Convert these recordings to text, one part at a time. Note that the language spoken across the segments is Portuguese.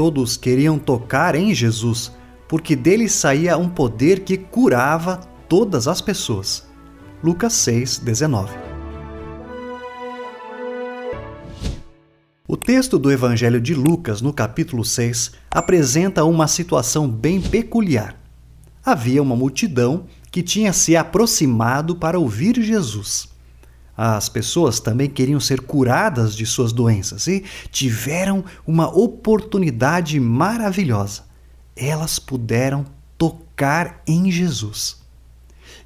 todos queriam tocar em Jesus, porque dele saía um poder que curava todas as pessoas. Lucas 6:19. O texto do Evangelho de Lucas, no capítulo 6, apresenta uma situação bem peculiar. Havia uma multidão que tinha se aproximado para ouvir Jesus. As pessoas também queriam ser curadas de suas doenças e tiveram uma oportunidade maravilhosa. Elas puderam tocar em Jesus.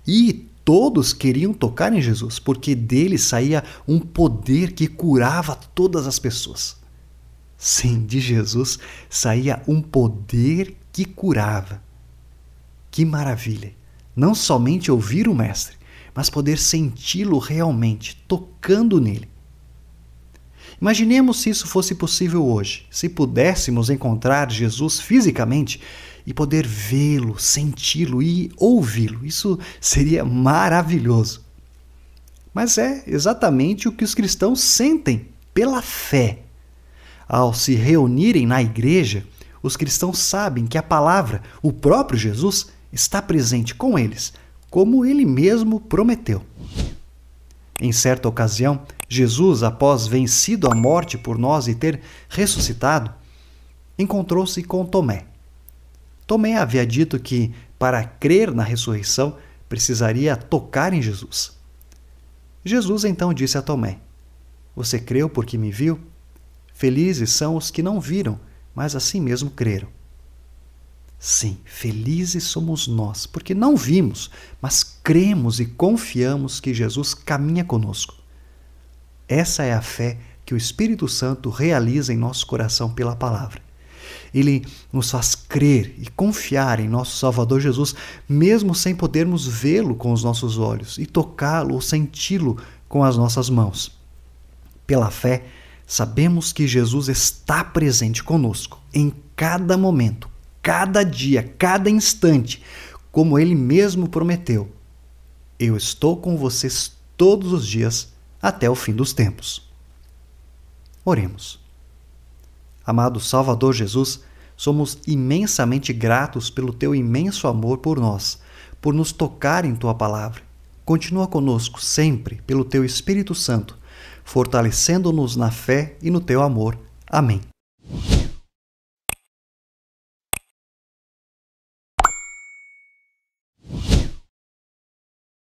E todos queriam tocar em Jesus, porque dele saía um poder que curava todas as pessoas. Sim, de Jesus saía um poder que curava. Que maravilha! Não somente ouvir o Mestre, mas poder senti-lo realmente, tocando nele. Imaginemos se isso fosse possível hoje, se pudéssemos encontrar Jesus fisicamente e poder vê-lo, senti-lo e ouvi-lo. Isso seria maravilhoso. Mas é exatamente o que os cristãos sentem pela fé. Ao se reunirem na igreja, os cristãos sabem que a palavra, o próprio Jesus, está presente com eles, como ele mesmo prometeu. Em certa ocasião, Jesus, após vencido a morte por nós e ter ressuscitado, encontrou-se com Tomé. Tomé havia dito que, para crer na ressurreição, precisaria tocar em Jesus. Jesus então disse a Tomé: Você creu porque me viu? Felizes são os que não viram, mas assim mesmo creram. Sim, felizes somos nós, porque não vimos, mas cremos e confiamos que Jesus caminha conosco. Essa é a fé que o Espírito Santo realiza em nosso coração pela palavra. Ele nos faz crer e confiar em nosso Salvador Jesus, mesmo sem podermos vê-lo com os nossos olhos e tocá-lo ou senti-lo com as nossas mãos. Pela fé, sabemos que Jesus está presente conosco em cada momento cada dia, cada instante, como ele mesmo prometeu: Eu estou com vocês todos os dias até o fim dos tempos. Oremos. Amado Salvador Jesus, somos imensamente gratos pelo teu imenso amor por nós, por nos tocar em tua palavra. Continua conosco sempre pelo teu Espírito Santo, fortalecendo-nos na fé e no teu amor. Amém.